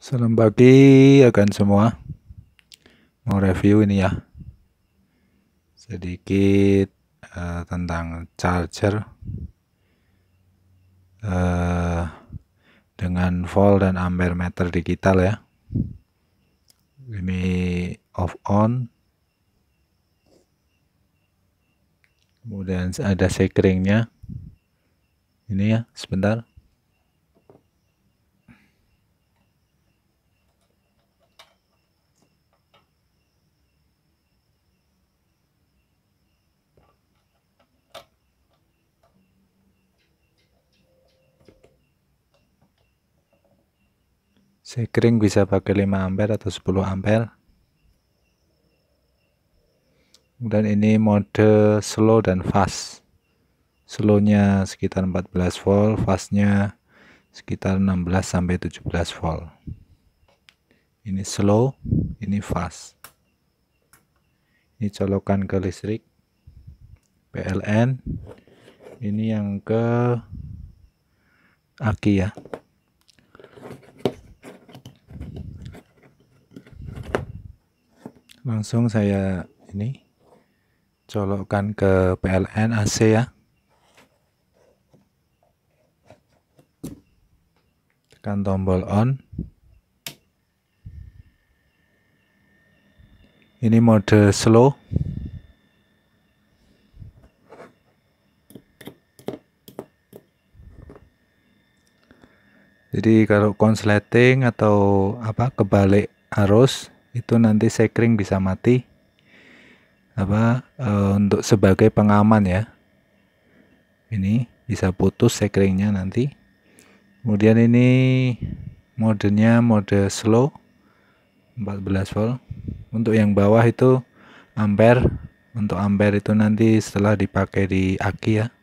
Salam pagi akan semua. Mau review ini ya. Sedikit uh, tentang charger uh, dengan volt dan ampere meter digital ya. Ini off on. Kemudian ada sekringnya. Ini ya, sebentar. Sekring bisa pakai 5 ampere atau 10 ampere. Kemudian ini mode slow dan fast. Slownya sekitar 14 volt, fastnya sekitar 16 sampai 17 volt. Ini slow, ini fast. Ini colokan ke listrik PLN. Ini yang ke aki ya. langsung saya ini colokkan ke PLN AC ya tekan tombol on ini mode slow jadi kalau konsleting atau apa kebalik arus itu nanti sekring bisa mati apa e, untuk sebagai pengaman ya ini bisa putus sekringnya nanti kemudian ini modenya mode slow 14 volt untuk yang bawah itu ampere untuk ampere itu nanti setelah dipakai di aki ya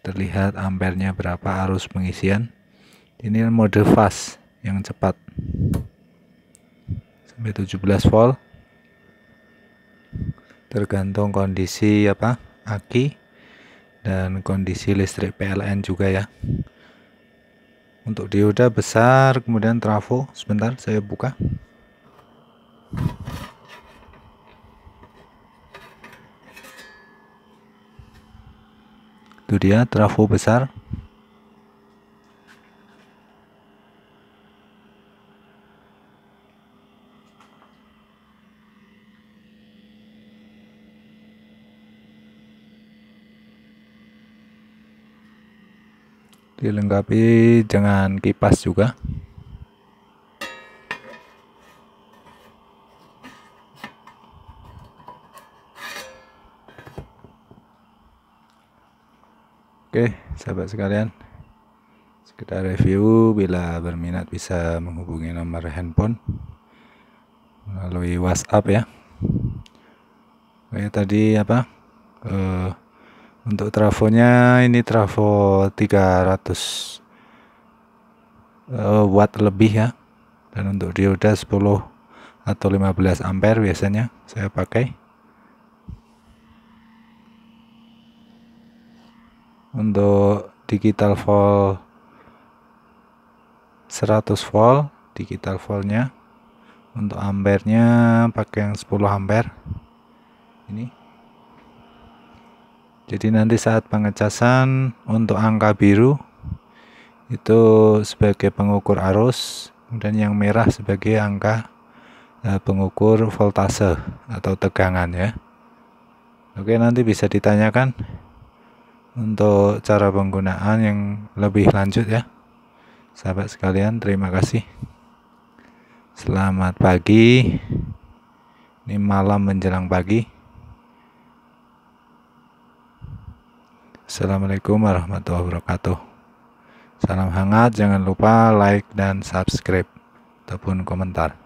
terlihat ampernya berapa arus pengisian ini mode fast yang cepat sampai 17 volt tergantung kondisi apa aki dan kondisi listrik PLN juga ya untuk dioda besar kemudian trafo sebentar saya buka itu dia trafo besar dilengkapi dengan kipas juga Oke, sahabat sekalian, sekedar review bila berminat bisa menghubungi nomor handphone melalui WhatsApp ya. Oke, tadi apa? Eh, untuk trafonya ini trafo 300 eh, watt lebih ya dan untuk dioda 10 atau 15 ampere biasanya saya pakai untuk digital volt 100 volt digital voltnya untuk ampernya pakai yang 10 ampere ini jadi nanti saat pengecasan untuk angka biru itu sebagai pengukur arus, dan yang merah sebagai angka eh, pengukur voltase atau tegangan ya. Oke, nanti bisa ditanyakan untuk cara penggunaan yang lebih lanjut ya. Sahabat sekalian, terima kasih. Selamat pagi. Ini malam menjelang pagi. Assalamualaikum warahmatullahi wabarakatuh. Salam hangat, jangan lupa like dan subscribe ataupun komentar.